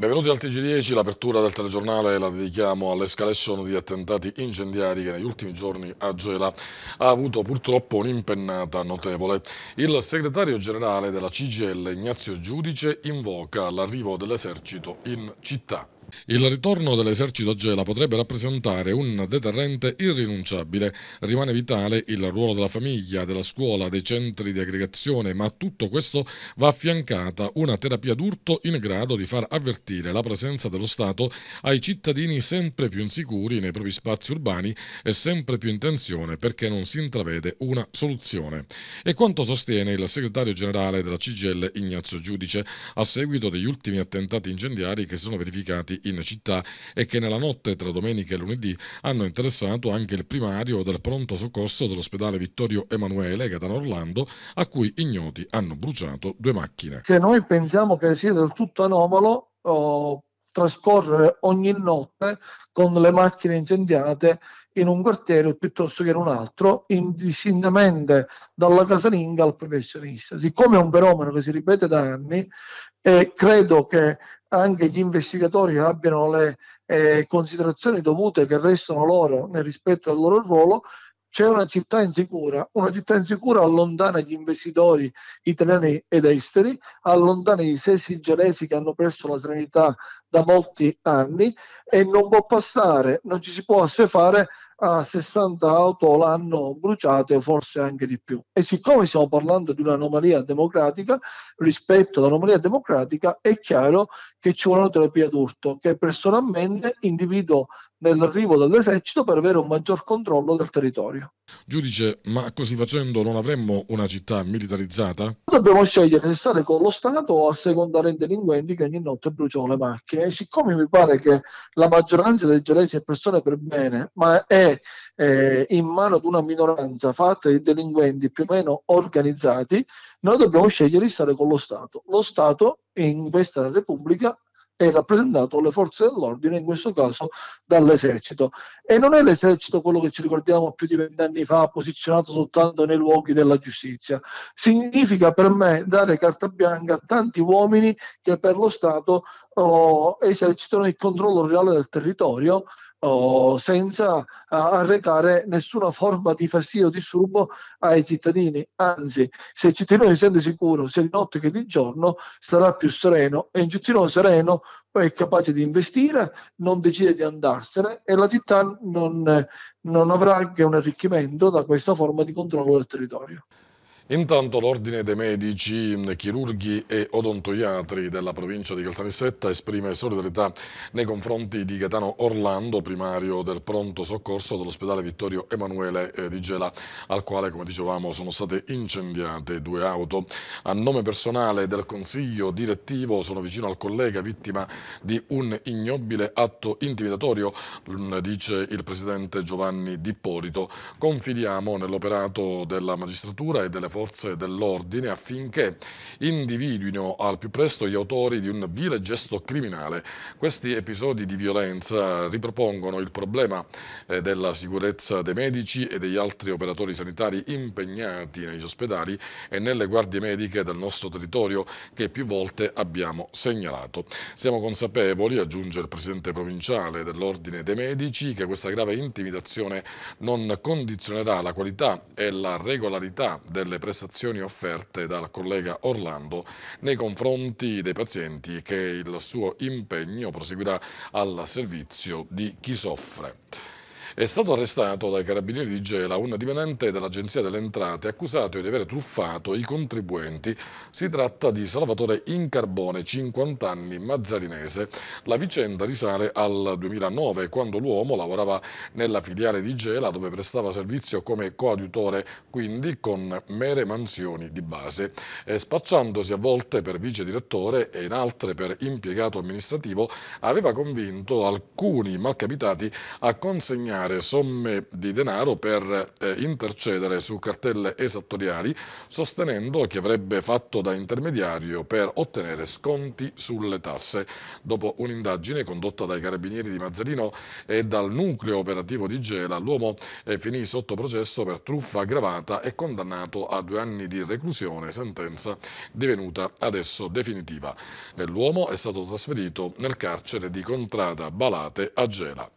Benvenuti al TG10, l'apertura del telegiornale la dedichiamo all'escalation di attentati incendiari che negli ultimi giorni a Gela ha avuto purtroppo un'impennata notevole. Il segretario generale della CGL Ignazio Giudice invoca l'arrivo dell'esercito in città. Il ritorno dell'esercito a Gela potrebbe rappresentare un deterrente irrinunciabile. Rimane vitale il ruolo della famiglia, della scuola, dei centri di aggregazione, ma a tutto questo va affiancata una terapia d'urto in grado di far avvertire la presenza dello Stato ai cittadini sempre più insicuri nei propri spazi urbani e sempre più in tensione perché non si intravede una soluzione. E quanto sostiene il segretario generale della CGL Ignazio Giudice a seguito degli ultimi attentati incendiari che si sono verificati in città e che nella notte tra domenica e lunedì hanno interessato anche il primario del pronto soccorso dell'ospedale Vittorio Emanuele Catano Orlando, a cui ignoti hanno bruciato due macchine. Che noi pensiamo che sia del tutto anomalo oh, trascorrere ogni notte con le macchine incendiate in un quartiere piuttosto che in un altro, indistintamente dalla casalinga al professionista. Siccome è un fenomeno che si ripete da anni, eh, credo che anche gli investigatori abbiano le eh, considerazioni dovute che restano loro nel rispetto al loro ruolo, c'è una città insicura. Una città insicura allontana gli investitori italiani ed esteri, allontana i stessi genesi che hanno perso la serenità da molti anni e non può passare, non ci si può assefare a 60 auto l'anno bruciate o forse anche di più. E siccome stiamo parlando di un'anomalia democratica, rispetto all'anomalia democratica è chiaro che ci vuole una terapia d'urto che personalmente individuo nell'arrivo dell'esercito per avere un maggior controllo del territorio. Giudice, ma così facendo non avremmo una città militarizzata? Dobbiamo scegliere se stare con lo Stato o assecondare i delinquenti che ogni notte bruciano le macchine e siccome mi pare che la maggioranza dei genesi è persone per bene, ma è eh, in mano ad una minoranza fatta di delinquenti più o meno organizzati, noi dobbiamo scegliere di stare con lo Stato. Lo Stato in questa Repubblica è rappresentato le forze dell'ordine, in questo caso dall'esercito. E non è l'esercito quello che ci ricordiamo più di vent'anni fa, posizionato soltanto nei luoghi della giustizia. Significa per me dare carta bianca a tanti uomini che per lo Stato oh, esercitano il controllo reale del territorio oh, senza arrecare nessuna forma di fastidio o disturbo ai cittadini. Anzi, se il cittadino si sente sicuro sia di notte che di giorno, starà più sereno e un cittadino sereno poi è capace di investire, non decide di andarsene e la città non, non avrà anche un arricchimento da questa forma di controllo del territorio. Intanto l'Ordine dei Medici, Chirurghi e Odontoiatri della provincia di Caltanissetta esprime solidarietà nei confronti di Gaetano Orlando, primario del pronto soccorso dell'ospedale Vittorio Emanuele eh, di Gela, al quale, come dicevamo, sono state incendiate due auto. A nome personale del Consiglio direttivo sono vicino al collega vittima di un ignobile atto intimidatorio, mm, dice il presidente Giovanni Di Confidiamo nell'operato della magistratura e delle forze forze dell'ordine affinché individuino al più presto gli autori di un vile gesto criminale. Questi episodi di violenza ripropongono il problema eh, della sicurezza dei medici e degli altri operatori sanitari impegnati negli ospedali e nelle guardie mediche del nostro territorio che più volte abbiamo segnalato. Siamo consapevoli, aggiunge il Presidente provinciale dell'Ordine dei Medici, che questa grave intimidazione non condizionerà la qualità e la regolarità delle prestazioni prestazioni offerte dal collega Orlando nei confronti dei pazienti che il suo impegno proseguirà al servizio di chi soffre è stato arrestato dai carabinieri di Gela un dipendente dell'Agenzia delle Entrate accusato di aver truffato i contribuenti. Si tratta di Salvatore Incarbone, 50 anni, mazzarinese. La vicenda risale al 2009, quando l'uomo lavorava nella filiale di Gela, dove prestava servizio come coadiutore, quindi con mere mansioni di base. E eh, spacciandosi a volte per vice direttore e in altre per impiegato amministrativo, aveva convinto alcuni malcapitati a consegnare versare somme di denaro per eh, intercedere su cartelle esattoriali, sostenendo che avrebbe fatto da intermediario per ottenere sconti sulle tasse. Dopo un'indagine condotta dai carabinieri di Mazzarino e dal nucleo operativo di Gela, l'uomo eh, finì sotto processo per truffa aggravata e condannato a due anni di reclusione, sentenza divenuta adesso definitiva. Eh, l'uomo è stato trasferito nel carcere di Contrada Balate a Gela.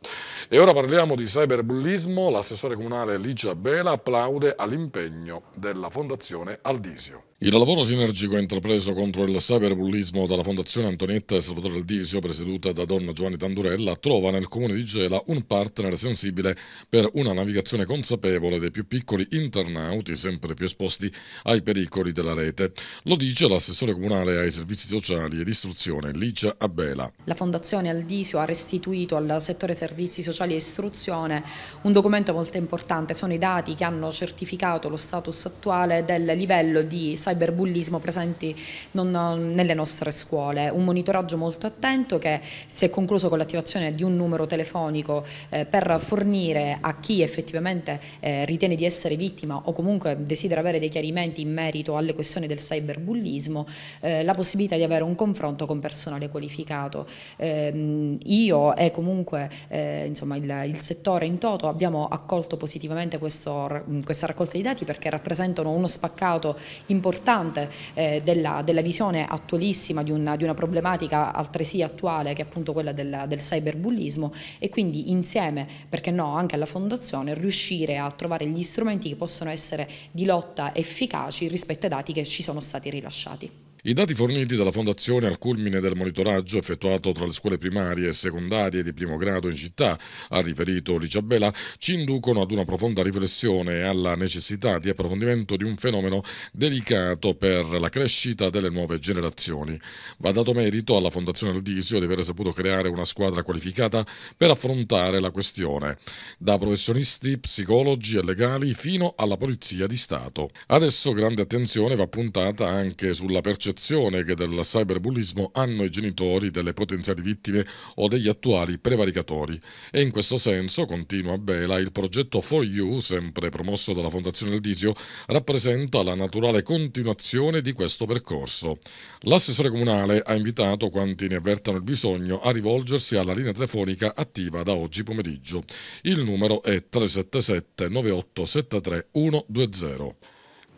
E ora parliamo di cyberbullismo, l'assessore comunale Ligia Bela applaude all'impegno della Fondazione Aldisio. Il lavoro sinergico intrapreso contro il cyberbullismo dalla Fondazione Antonietta e Salvatore Aldisio, presieduta da Don Giovanni Tandurella, trova nel comune di Gela un partner sensibile per una navigazione consapevole dei più piccoli internauti sempre più esposti ai pericoli della rete. Lo dice l'assessore comunale ai servizi sociali ed istruzione Licia Abela. La Fondazione Aldisio ha restituito al settore servizi sociali e istruzione un documento molto importante, sono i dati che hanno certificato lo status attuale del livello di cyberbullismo cyberbullismo presenti non, nelle nostre scuole. Un monitoraggio molto attento che si è concluso con l'attivazione di un numero telefonico eh, per fornire a chi effettivamente eh, ritiene di essere vittima o comunque desidera avere dei chiarimenti in merito alle questioni del cyberbullismo eh, la possibilità di avere un confronto con personale qualificato. Ehm, io e comunque eh, insomma, il, il, settore in toto abbiamo accolto positivamente questo, questa raccolta di dati perché rappresentano uno spaccato importante importante eh, della, della, visione attualissima di una, di una, problematica altresì attuale che è appunto quella del, del cyberbullismo e quindi insieme, perché no, anche alla fondazione riuscire a trovare gli strumenti che possono essere di lotta efficaci rispetto ai dati che ci sono stati rilasciati. I dati forniti dalla Fondazione al culmine del monitoraggio effettuato tra le scuole primarie e secondarie di primo grado in città, ha riferito Ligiabella, ci inducono ad una profonda riflessione e alla necessità di approfondimento di un fenomeno delicato per la crescita delle nuove generazioni. Va dato merito alla Fondazione Aldisio di aver saputo creare una squadra qualificata per affrontare la questione, da professionisti, psicologi e legali fino alla Polizia di Stato. Adesso grande attenzione va puntata anche sulla percezione dell'associazione che del cyberbullismo hanno i genitori delle potenziali vittime o degli attuali prevaricatori. E in questo senso, continua Bela, il progetto For You, sempre promosso dalla Fondazione del Aldisio, rappresenta la naturale continuazione di questo percorso. L'assessore comunale ha invitato quanti ne avvertano il bisogno a rivolgersi alla linea telefonica attiva da oggi pomeriggio. Il numero è 377 9873 120.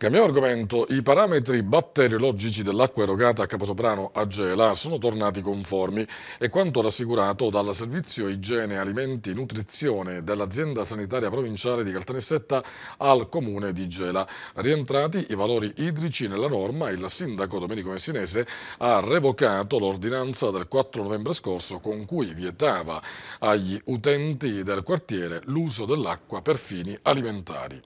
Cambiamo argomento. I parametri batteriologici dell'acqua erogata a Caposoprano a Gela sono tornati conformi e quanto rassicurato dal Servizio Igiene, Alimenti, e Nutrizione dell'azienda sanitaria provinciale di Caltanissetta al comune di Gela. Rientrati i valori idrici nella norma, il sindaco Domenico Messinese ha revocato l'ordinanza del 4 novembre scorso con cui vietava agli utenti del quartiere l'uso dell'acqua per fini alimentari.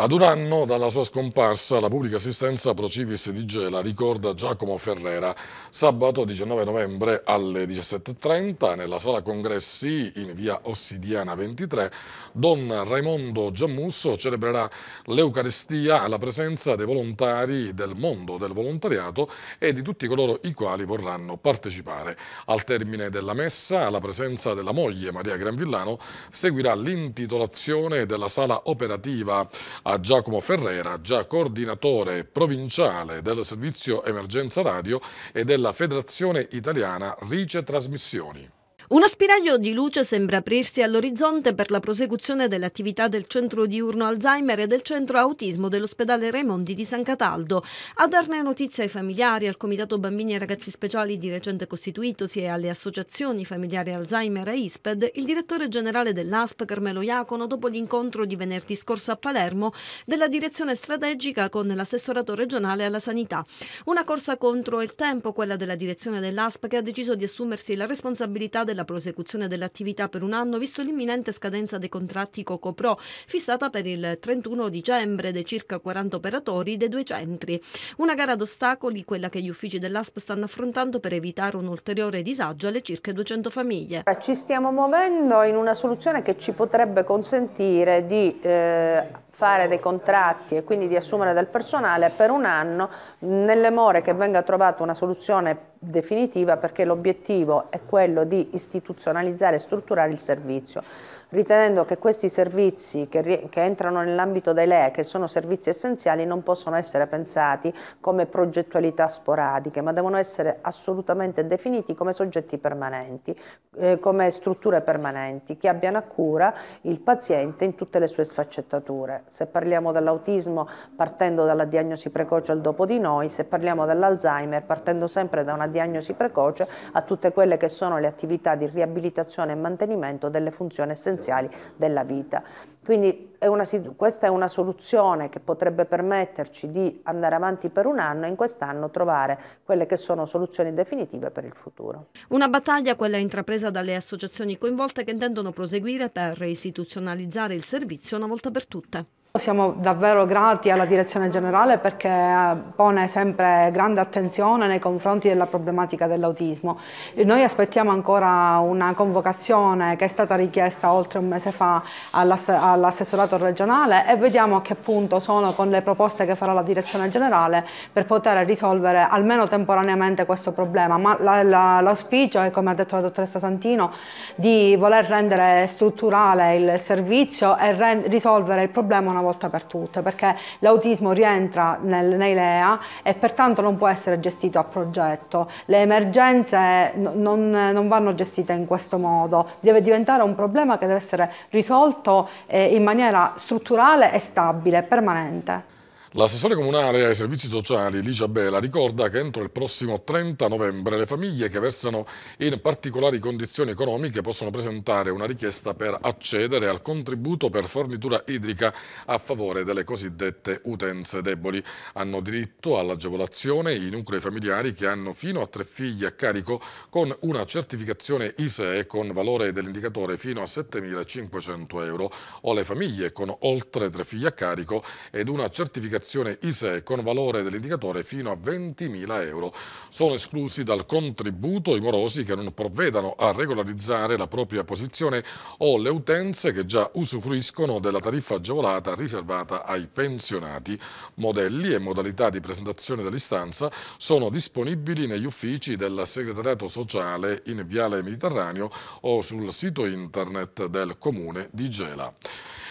Ad un anno dalla sua scomparsa, la pubblica assistenza Procivis di Gela ricorda Giacomo Ferrera. Sabato 19 novembre alle 17.30 nella sala congressi in via Ossidiana 23, Don Raimondo Giammusso celebrerà l'Eucaristia alla presenza dei volontari del mondo del volontariato e di tutti coloro i quali vorranno partecipare. Al termine della messa, alla presenza della moglie Maria Granvillano, seguirà l'intitolazione della sala operativa a Giacomo Ferrera, già coordinatore provinciale del servizio Emergenza Radio e della Federazione Italiana Rice Trasmissioni. Uno spiraglio di luce sembra aprirsi all'orizzonte per la prosecuzione dell'attività del centro diurno Alzheimer e del centro autismo dell'ospedale Raimondi di San Cataldo. A darne notizia ai familiari, al Comitato Bambini e Ragazzi Speciali di recente costituitosi e alle associazioni familiari Alzheimer e ISPED, il direttore generale dell'ASP Carmelo Iacono dopo l'incontro di venerdì scorso a Palermo della direzione strategica con l'assessorato regionale alla sanità. Una corsa contro il tempo, quella della direzione dell'ASP che ha deciso di assumersi la responsabilità della la prosecuzione dell'attività per un anno visto l'imminente scadenza dei contratti Cocopro fissata per il 31 dicembre dei circa 40 operatori dei due centri. Una gara d'ostacoli, quella che gli uffici dell'ASP stanno affrontando per evitare un ulteriore disagio alle circa 200 famiglie. Ci stiamo muovendo in una soluzione che ci potrebbe consentire di eh, fare dei contratti e quindi di assumere del personale per un anno nelle more che venga trovata una soluzione definitiva perché l'obiettivo è quello di istituzionalizzare e strutturare il servizio ritenendo che questi servizi che, che entrano nell'ambito dei LEA, che sono servizi essenziali, non possono essere pensati come progettualità sporadiche, ma devono essere assolutamente definiti come soggetti permanenti, eh, come strutture permanenti, che abbiano a cura il paziente in tutte le sue sfaccettature. Se parliamo dell'autismo partendo dalla diagnosi precoce al dopo di noi, se parliamo dell'Alzheimer partendo sempre da una diagnosi precoce a tutte quelle che sono le attività di riabilitazione e mantenimento delle funzioni essenziali essenziali della vita. Quindi è una, questa è una soluzione che potrebbe permetterci di andare avanti per un anno e in quest'anno trovare quelle che sono soluzioni definitive per il futuro. Una battaglia quella intrapresa dalle associazioni coinvolte che intendono proseguire per istituzionalizzare il servizio una volta per tutte. Siamo davvero grati alla Direzione Generale perché eh, pone sempre grande attenzione nei confronti della problematica dell'autismo. Noi aspettiamo ancora una convocazione che è stata richiesta oltre un mese fa all'assessorato regionale e vediamo a che punto sono con le proposte che farà la Direzione Generale per poter risolvere almeno temporaneamente questo problema. Ma l'auspicio è, come ha detto la dottoressa Santino, di voler rendere strutturale il servizio e risolvere il problema una volta per tutte, perché l'autismo rientra nel, nei LEA e pertanto non può essere gestito a progetto. Le emergenze non, non, vanno gestite in questo modo, deve diventare un problema che deve essere risolto eh, in maniera strutturale e stabile, permanente. L'assessore comunale ai servizi sociali Ligia Bela ricorda che entro il prossimo 30 novembre le famiglie che versano in particolari condizioni economiche possono presentare una richiesta per accedere al contributo per fornitura idrica a favore delle cosiddette utenze deboli. Hanno diritto all'agevolazione i nuclei familiari che hanno fino a tre figli a carico con una certificazione ISEE con valore dell'indicatore fino a 7.500 euro o le famiglie con oltre tre figli a carico ed una certificazione azione ISE con valore dell'indicatore fino a 20.000 euro. Sono esclusi dal contributo i morosi che non provvedano a regolarizzare la propria posizione o le utenze che già usufruiscono della tariffa agevolata riservata ai pensionati. Modelli e modalità di presentazione dell'istanza sono disponibili negli uffici del segretariato sociale in Viale Mediterraneo o sul sito internet del Comune di Gela.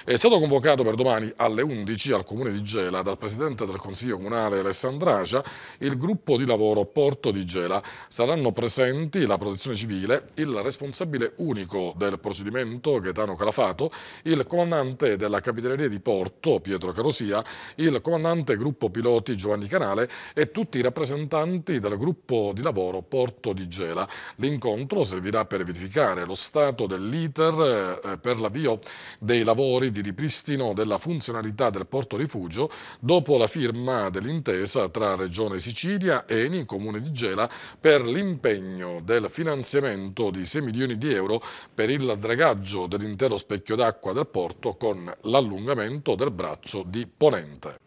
È stato convocato per domani alle 11 al Comune di Gela dal Presidente del Consiglio Comunale Alessandragia il gruppo di lavoro Porto di Gela. Saranno presenti la Protezione Civile, il responsabile unico del procedimento Gaetano Calafato, il comandante della Capitaneria di Porto Pietro Carosia, il comandante gruppo piloti Giovanni Canale e tutti i rappresentanti del gruppo di lavoro Porto di Gela. L'incontro servirà per verificare lo stato dell'iter eh, per l'avvio dei lavori di di ripristino della funzionalità del porto rifugio dopo la firma dell'intesa tra Regione Sicilia, e Eni, Comune di Gela per l'impegno del finanziamento di 6 milioni di euro per il dragaggio dell'intero specchio d'acqua del porto con l'allungamento del braccio di Ponente.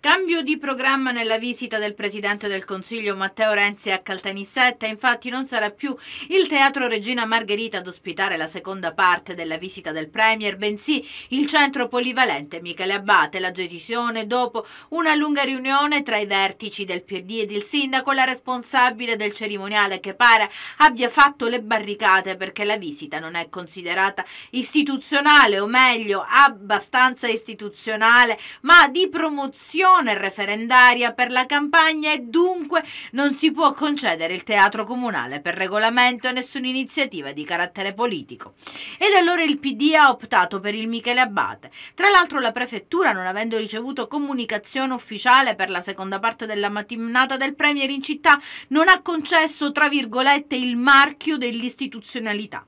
Cambio di programma nella visita del Presidente del Consiglio Matteo Renzi a Caltanissetta, infatti non sarà più il Teatro Regina Margherita ad ospitare la seconda parte della visita del Premier, bensì il centro polivalente Michele Abbate, la decisione dopo una lunga riunione tra i vertici del PD ed il sindaco, la responsabile del cerimoniale che pare abbia fatto le barricate perché la visita non è considerata istituzionale o meglio abbastanza istituzionale, ma di promozione elezione referendaria per la campagna e dunque non si può concedere il teatro comunale per regolamento e nessuna iniziativa di carattere politico. Ed allora il PD ha optato per il Michele Abate. Tra l'altro la prefettura, non avendo ricevuto comunicazione ufficiale per la seconda parte della mattinata del Premier in città, non ha concesso, tra virgolette, il marchio dell'istituzionalità.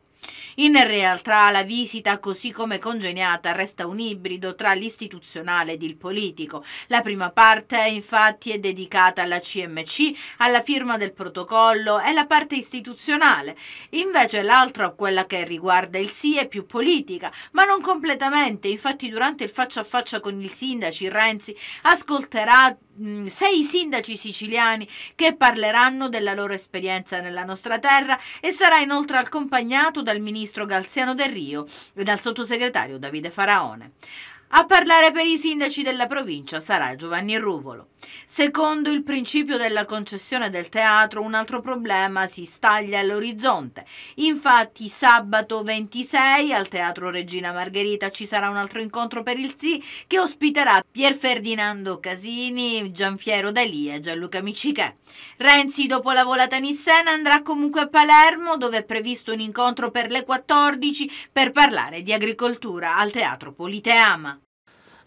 In realtà la visita, così come congegnata, resta un ibrido tra l'istituzionale ed il politico. La prima parte infatti è dedicata alla CMC, alla firma del protocollo e la parte istituzionale. Invece l'altra, quella che riguarda il sì, è più politica, ma non completamente. Infatti durante il faccia a faccia con i sindaci Renzi ascolterà Mm, sei sindaci siciliani che parleranno della loro esperienza nella nostra terra e sarà inoltre accompagnato dal ministro Galziano Del Rio e dal sottosegretario Davide Faraone. A parlare per i sindaci della provincia sarà Giovanni Ruvolo. Secondo il principio della concessione del teatro, un altro problema si staglia all'orizzonte. Infatti sabato 26 al Teatro Regina Margherita ci sarà un altro incontro per il sì che ospiterà Pier Ferdinando Casini, Gianfiero Dalì e Gianluca Micichè. Renzi dopo la volata Nissena andrà comunque a Palermo dove è previsto un incontro per le 14 per parlare di agricoltura al Teatro Politeama.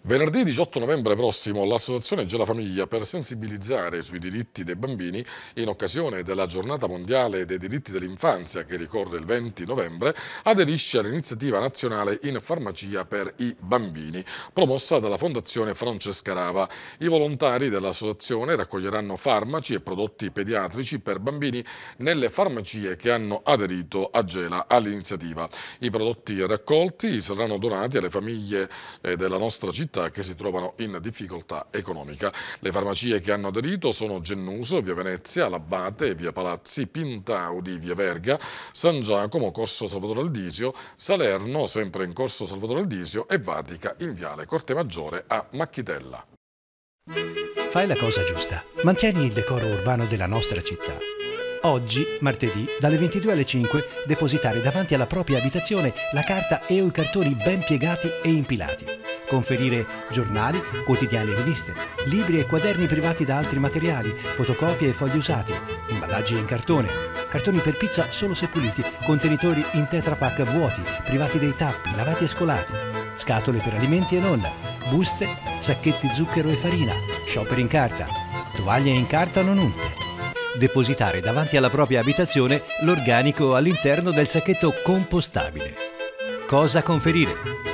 Venerdì 18 novembre prossimo l'associazione Gela Famiglia per sensibilizzare sui diritti dei bambini in occasione della giornata mondiale dei diritti dell'infanzia che ricorre il 20 novembre aderisce all'iniziativa nazionale in farmacia per i bambini promossa dalla fondazione Francesca Rava. I volontari dell'associazione raccoglieranno farmaci e prodotti pediatrici per bambini nelle farmacie che hanno aderito a Gela all'iniziativa. I prodotti raccolti saranno donati alle famiglie eh, della nostra città Unit che si trovano in difficoltà economica. Le farmacie che hanno aderito sono Gennuso, Via Venezia, L'Abbate, Via Palazzi, Pintaudi, Via Verga, San Giacomo, Corso Salvatore Aldisio, Salerno, sempre in Corso Salvatore Aldisio e Vatica in Viale Corte Maggiore a Macchitella. Fai la cosa giusta. Mantieni il decoro urbano della nostra città. Oggi, martedì, dalle 22 alle 5, depositare davanti alla propria abitazione la carta e o i cartoni ben piegati e impilati conferire giornali, quotidiani e riviste, libri e quaderni privati da altri materiali, fotocopie e fogli usati, imballaggi in cartone, cartoni per pizza solo se puliti, contenitori in tetrapack vuoti, privati dei tappi, lavati e scolati, scatole per alimenti e non, buste, sacchetti zucchero e farina, shopper in carta, tovaglie in carta non unte depositare davanti alla propria abitazione l'organico all'interno del sacchetto compostabile. Cosa conferire?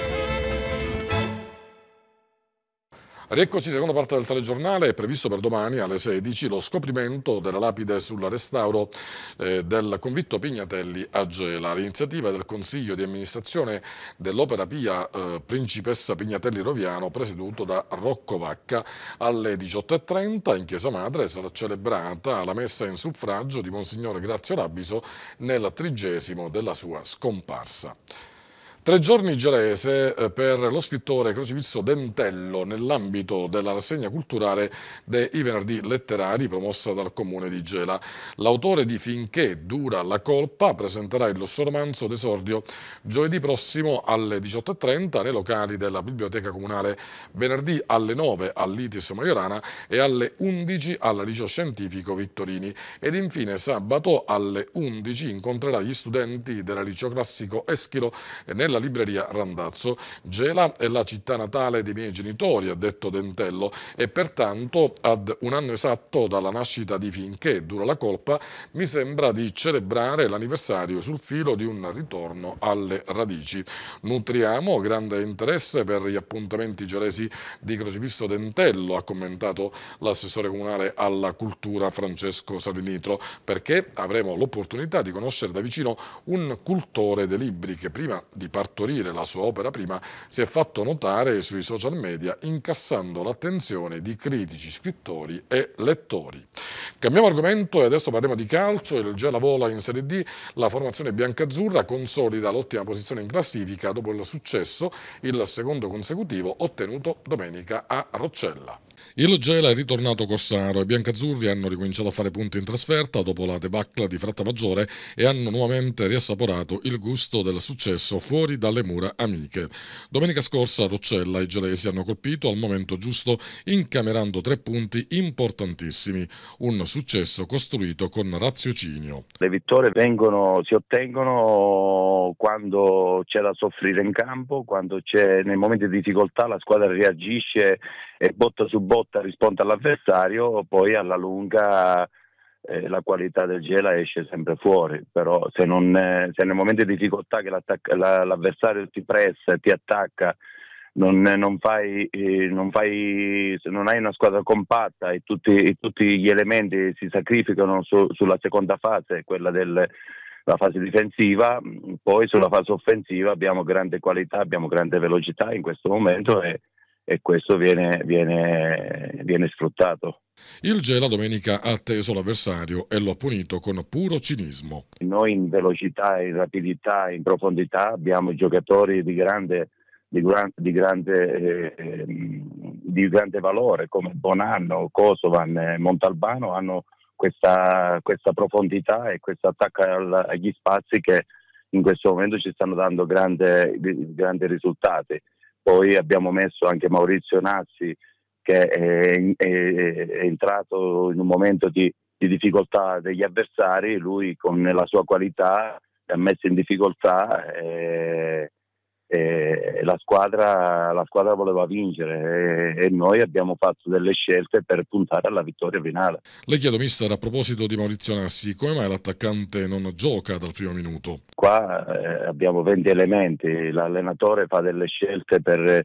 Rieccoci, seconda parte del telegiornale, è previsto per domani alle 16 lo scoprimento della lapide sul restauro eh, del convitto Pignatelli a Gela. L'iniziativa del Consiglio di amministrazione dell'Opera Pia eh, Principessa Pignatelli Roviano, presieduto da Rocco Vacca, alle 18.30 in Chiesa Madre sarà celebrata la messa in suffragio di Monsignore Grazio Labiso nel trigesimo della sua scomparsa. Tre giorni gelese eh, per lo scrittore Crocifisso Dentello nell'ambito della rassegna culturale dei Venerdì Letterari promossa dal comune di Gela. L'autore di Finché dura la colpa presenterà il suo romanzo d'esordio giovedì prossimo alle 18.30 nei locali della Biblioteca Comunale, venerdì alle 9 all'Itis Maiorana e alle 11 al Liceo Scientifico Vittorini ed infine sabato alle 11 incontrerà gli studenti della Liceo Classico Eschilo nella nella libreria Randazzo. Gela è la città natale dei miei genitori, ha detto Dentello, e pertanto ad un anno esatto dalla nascita di Finché dura la colpa, mi sembra di celebrare l'anniversario sul filo di un ritorno alle radici. Nutriamo grande interesse per gli appuntamenti gelesi di Crocifisso Dentello, ha commentato l'assessore comunale alla cultura Francesco Salinitro, perché avremo l'opportunità di conoscere da vicino un cultore dei libri che prima di parlare partorire la sua opera prima, si è fatto notare sui social media incassando l'attenzione di critici, scrittori e lettori. Cambiamo argomento e adesso parliamo di calcio. Il Gela vola in Serie D, la formazione biancazzurra consolida l'ottima posizione in classifica dopo il successo, il secondo consecutivo ottenuto domenica a Roccella. Il Gela è ritornato Corsaro e i Biancazzurri hanno ricominciato a fare punti in trasferta dopo la debacle di Frattamaggiore e hanno nuovamente riassaporato il gusto del successo fuori dalle mura amiche. Domenica scorsa a Roccella i gelesi hanno colpito al momento giusto incamerando tre punti importantissimi, un successo costruito con raziocinio. Le vittorie vengono, si ottengono quando c'è da soffrire in campo, quando c'è nei momenti di difficoltà la squadra reagisce e botta su botta risponde all'avversario, poi alla lunga eh, la qualità del Gela esce sempre fuori, però se, non, eh, se nei momenti di difficoltà che la, l'avversario ti pressa, e ti attacca, non, non, fai, eh, non, fai, non, hai una squadra compatta e tutti, e tutti gli elementi si sacrificano su, sulla seconda fase, quella del, la fase difensiva, poi sulla fase offensiva abbiamo grande qualità, abbiamo grande velocità in questo momento e, e questo viene, viene, viene sfruttato. Il Gela domenica ha atteso l'avversario e lo ha punito con puro cinismo. Noi in velocità, in rapidità, in profondità abbiamo giocatori di grande, di gran, di grande, eh, di grande valore come Bonanno, Kosovan, Montalbano hanno questa, questa profondità e questo attacco agli spazi che in questo momento ci stanno dando grande, grandi risultati. Poi abbiamo messo anche Maurizio Nazzi che è, è, è entrato in un momento di, di, difficoltà degli avversari, lui con la sua qualità ha messo in difficoltà. Eh, eh, la, squadra, la, squadra, voleva vincere e, e, noi abbiamo fatto delle scelte per puntare alla vittoria finale. Le chiedo, mister, a proposito di Maurizio Nassi, come mai l'attaccante non gioca dal primo minuto? Qua eh, abbiamo 20 elementi, l'allenatore fa delle scelte per,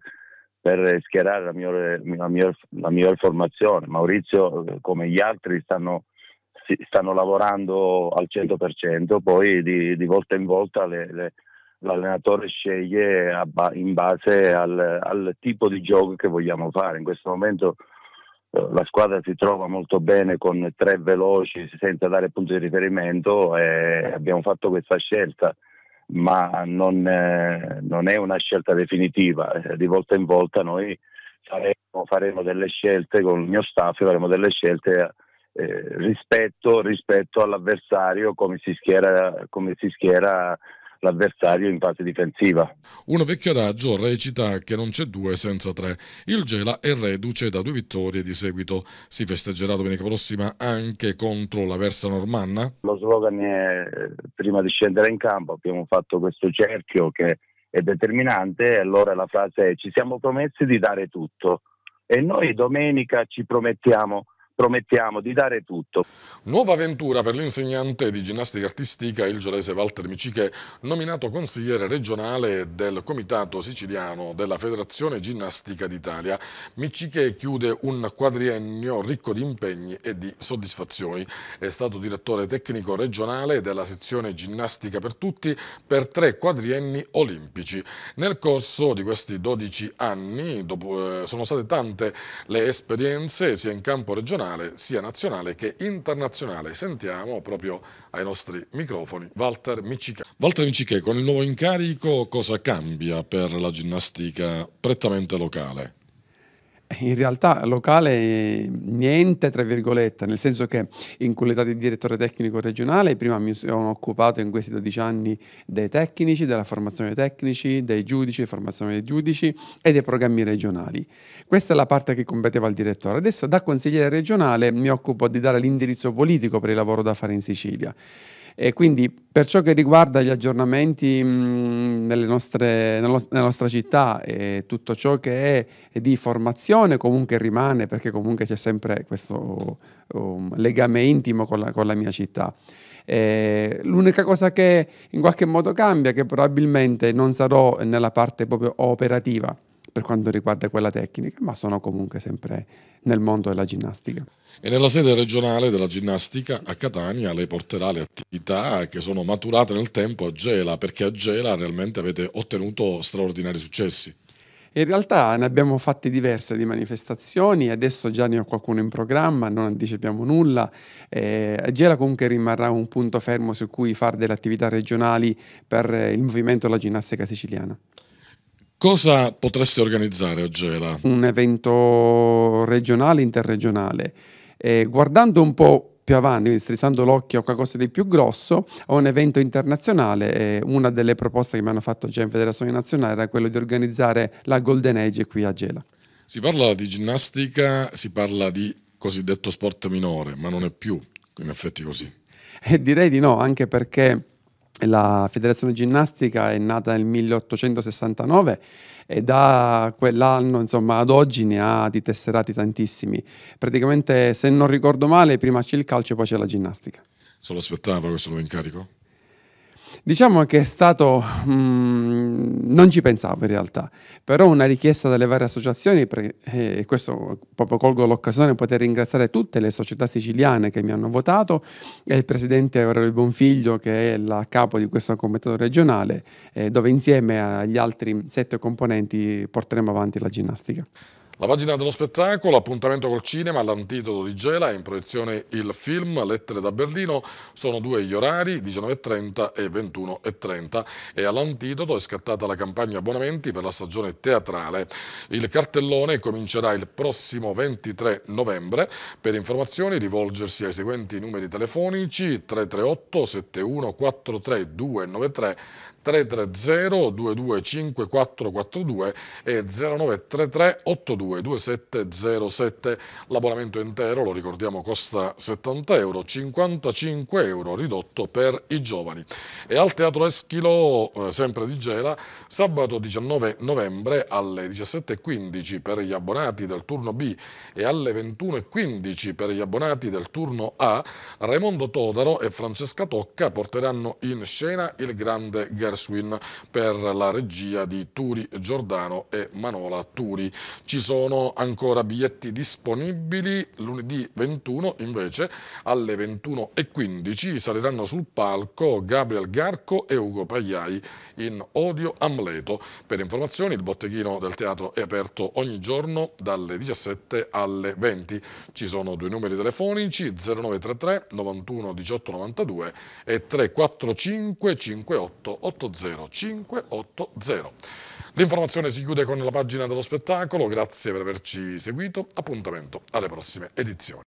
per schierare la migliore, la, migliore, la migliore, formazione. Maurizio, come gli altri, stanno, stanno lavorando al 100%, poi di, di volta in volta le, le l'allenatore sceglie in base al, al, tipo di gioco che vogliamo fare. In questo momento eh, la squadra si trova molto bene con tre veloci senza dare punti di riferimento e abbiamo fatto questa scelta, ma non, eh, non è una scelta definitiva. Eh, di volta in volta noi faremo, faremo delle scelte con il mio staff, faremo delle scelte. Eh, rispetto, rispetto, all'avversario, come si schiera, come si schiera l'avversario in fase difensiva. Un vecchio adagio recita che non c'è due senza tre. Il Gela è reduce da due vittorie di seguito. Si festeggerà domenica prossima anche contro la Versa Normanna? Lo slogan è prima di scendere in campo abbiamo fatto questo cerchio che è determinante e allora la frase è ci siamo promessi di dare tutto e noi domenica ci promettiamo promettiamo di dare tutto. Nuova avventura per l'insegnante di ginnastica artistica il giolese Walter Miciche, nominato consigliere regionale del Comitato Siciliano della Federazione Ginnastica d'Italia. Miciche chiude un quadriennio ricco di impegni e di soddisfazioni. È stato direttore tecnico regionale della sezione Ginnastica per Tutti per tre quadrienni olimpici. Nel corso di questi 12 anni dopo, eh, sono state tante le esperienze sia in campo regionale nazionale, sia nazionale che internazionale. Sentiamo proprio ai nostri microfoni Walter Micicè. Walter Micicè, con il nuovo incarico cosa cambia per la ginnastica prettamente locale? in realtà locale niente, tra virgolette, nel senso che in qualità di direttore tecnico regionale prima mi sono occupato in questi 12 anni dei tecnici, della formazione dei tecnici, dei giudici, formazione dei giudici e dei programmi regionali. Questa è la parte che competeva al direttore. Adesso da consigliere regionale mi occupo di dare l'indirizzo politico per il lavoro da fare in Sicilia. E quindi per ciò che riguarda gli aggiornamenti mh, nostre, nella, nostra città e tutto ciò che è, di formazione comunque rimane perché comunque c'è sempre questo um, legame intimo con la, con la mia città. Eh, l'unica cosa che in qualche modo cambia, è che probabilmente non sarò nella parte proprio operativa, per quanto riguarda quella tecnica, ma sono comunque sempre nel mondo della ginnastica. E nella sede regionale della ginnastica a Catania lei porterà le attività che sono maturate nel tempo a Gela, perché a Gela realmente avete ottenuto straordinari successi. In realtà ne abbiamo fatte diverse di manifestazioni, adesso già ne ho qualcuno in programma, non anticipiamo nulla. Eh, Gela comunque rimarrà un punto fermo su cui fare delle attività regionali per il movimento della ginnastica siciliana. Cosa potresti organizzare a Gela? Un evento regionale, interregionale. Eh, guardando un po' più avanti, strizzando l'occhio a qualcosa di più grosso, a un evento internazionale. Eh, una delle proposte che mi hanno fatto già in Federazione Nazionale era quella di organizzare la Golden Age qui a Gela. Si parla di ginnastica, si parla di cosiddetto sport minore, ma non è più in effetti così. Eh, direi di no, anche perché la federazione ginnastica è nata nel 1869 e da quell'anno insomma, ad oggi ne ha di tesserati tantissimi. Praticamente, se non ricordo male, prima c'è il calcio e poi c'è la ginnastica. Se lo aspettava questo nuovo incarico? Diciamo che è stato, mh, mm, non ci pensavo in realtà, però una richiesta dalle varie associazioni, eh, e questo proprio colgo l'occasione per poter ringraziare tutte le società siciliane che mi hanno votato e il presidente Aurelio Bonfiglio che è il capo di questo comitato regionale, eh, dove insieme agli altri sette componenti porteremo avanti la ginnastica. La pagina dello spettacolo, appuntamento col cinema, l'antidoto di Gela, in proiezione il film Lettere da Berlino, sono due gli orari, 19.30 e 21.30 e all'antidoto è scattata la campagna abbonamenti per la stagione teatrale. Il cartellone comincerà il prossimo 23 novembre, per informazioni rivolgersi ai seguenti numeri telefonici 338 71 293 330 225442 e 0933 822707. L'abbonamento intero, lo ricordiamo, costa 70 euro, 55 euro ridotto per i giovani. E al Teatro Eschilo, eh, sempre di Gela, sabato 19 novembre alle 17.15 per gli abbonati del turno B e alle 21.15 per gli abbonati del turno A, Raimondo Todaro e Francesca Tocca porteranno in scena il grande Garzone Gershwin per la regia di Turi Giordano e Manola Turi. Ci sono ancora biglietti disponibili lunedì 21 invece alle 21.15 saliranno sul palco Gabriel Garco e Ugo Pagliai in Odio Amleto. Per informazioni il botteghino del teatro è aperto ogni giorno dalle 17 alle 20. Ci sono due numeri telefonici 0933 91 18 92 e 345 58 88 0580. L'informazione si chiude con la pagina dello spettacolo, grazie per averci seguito, appuntamento alle prossime edizioni.